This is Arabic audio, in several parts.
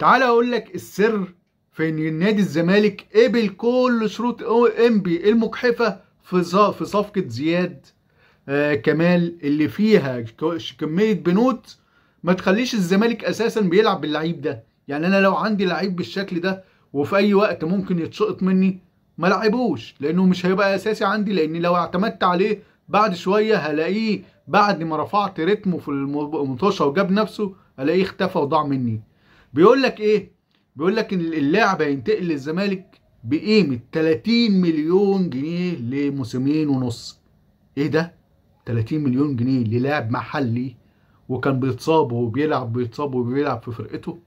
تعالى اقول لك السر في ان نادي الزمالك قبل كل شروط انبي المجحفه في في صفقه زياد آه كمال اللي فيها كميه بنوت ما تخليش الزمالك اساسا بيلعب باللعيب ده يعني انا لو عندي لعيب بالشكل ده وفي اي وقت ممكن يتشقط مني ما لعبوش لانه مش هيبقى اساسي عندي لان لو اعتمدت عليه بعد شويه هلاقيه بعد ما رفعت رتمه في المنتوشه وجاب نفسه الاقيه اختفى وضاع مني بيقول لك ايه بيقول لك ان اللاعب هينتقل للزمالك بقيمه 30 مليون جنيه لموسمين ونص ايه ده 30 مليون جنيه للاعب محلي وكان بيتصاب وبيلعب بيتصاب وبيلعب في فرقته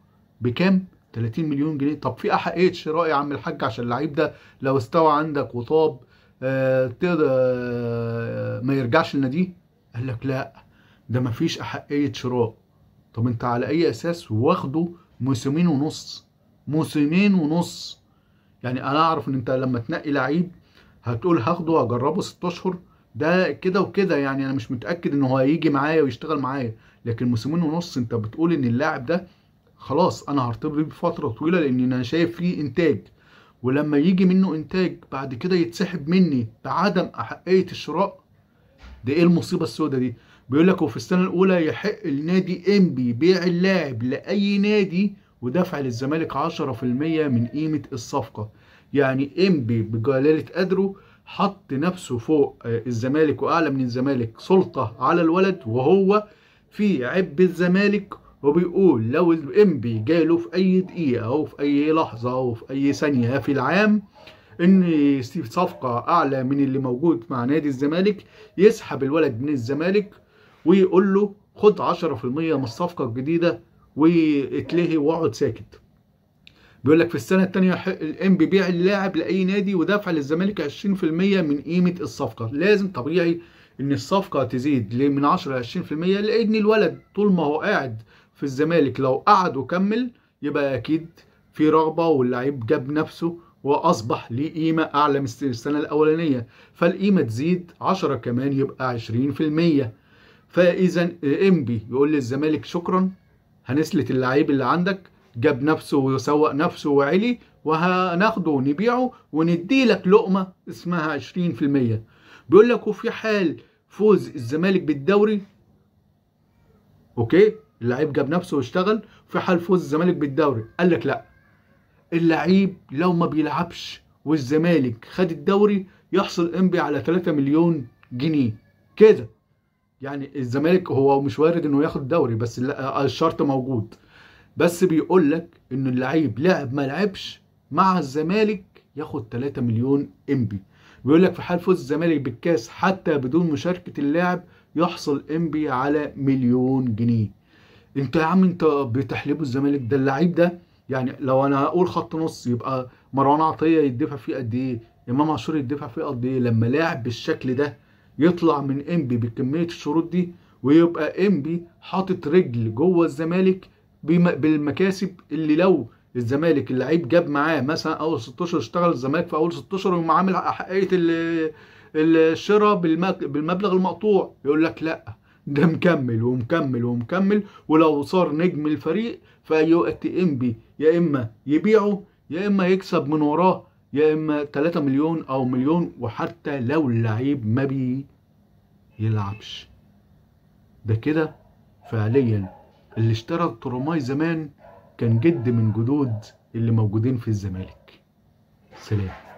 بكام 30 مليون جنيه طب في احقيه شراء يا عم الحاج عشان اللعيب ده لو استوى عندك وطاب آه، تقدر آه، ما يرجعش لناديه قال لك لا ده مفيش احقيه شراء طب انت على اي اساس واخده موسمين ونص موسمين ونص يعني انا اعرف ان انت لما تنقي لعيب هتقول هاخده واجربه ست اشهر ده كده وكده يعني انا مش متاكد ان هو هيجي معايا ويشتغل معايا لكن موسمين ونص انت بتقول ان اللاعب ده خلاص انا هرتبط بيه بفتره طويله لان انا شايف فيه انتاج ولما يجي منه انتاج بعد كده يتسحب مني بعدم احقيه الشراء ده ايه المصيبه السوداء دي بيقول لك وفي السنه الاولى يحق لنادي انبي بيع اللاعب لاي نادي ودفع للزمالك 10% من قيمه الصفقه يعني انبي بجلاله قدره حط نفسه فوق آه، الزمالك واعلى من الزمالك سلطه على الولد وهو في عب الزمالك وبيقول لو الانبي جاله في اي دقيقه او في اي لحظه او في اي ثانيه في العام ان صفقه اعلى من اللي موجود مع نادي الزمالك يسحب الولد من الزمالك ويقول له خد 10% من الصفقه الجديده واتلهي واقعد ساكت بيقول لك في السنه الثانيه الام بيبيع اللاعب لاي نادي ودفع للزمالك 20% من قيمه الصفقه لازم طبيعي ان الصفقه تزيد من 10 ل 20% لان الولد طول ما هو قاعد في الزمالك لو قعد وكمل يبقى اكيد في رغبه واللعيب جاب نفسه واصبح ليه قيمه اعلى من السنه الاولانيه فالقيمه تزيد 10 كمان يبقى 20% فاذا انبي بيقول للزمالك شكرا هنسلت اللعيب اللي عندك جاب نفسه وسوق نفسه وعلي وهناخده ونبيعه وندي لك لقمه اسمها 20% بيقول لك وفي حال فوز الزمالك بالدوري اوكي اللعيب جاب نفسه واشتغل في حال فوز الزمالك بالدوري قال لك لا اللعيب لو ما بيلعبش والزمالك خد الدوري يحصل انبي على 3 مليون جنيه كده يعني الزمالك هو مش وارد انه ياخد دوري بس الشرط موجود بس بيقول لك ان اللعيب لعب ما لعبش مع الزمالك ياخد 3 مليون امبي بيقول لك في حال فوز الزمالك بالكاس حتى بدون مشاركه اللاعب يحصل امبي على مليون جنيه انت يا عم انت بتحلبوا الزمالك ده اللعيب ده يعني لو انا هقول خط نص يبقى مروان عطيه يدفع فيه قد ايه امام عاشور يدفع فيه قد ايه لما لاعب بالشكل ده يطلع من انبي بكميه الشروط دي ويبقى انبي حاطط رجل جوه الزمالك بالمكاسب اللي لو الزمالك اللعيب جاب معاه مثلا اول 16 اشتغل الزمالك في اول 16 ويقوم عامل حقيقه الشراء بالمبلغ المقطوع يقول لك لا ده مكمل ومكمل ومكمل ولو صار نجم الفريق فيؤتي انبي يا اما يبيعه يا اما يكسب من وراه يا اما 3 مليون او مليون وحتى لو اللعيب ما بيلعبش ده كده فعليا اللي اشترى تروماي زمان كان جد من جدود اللي موجودين في الزمالك سلام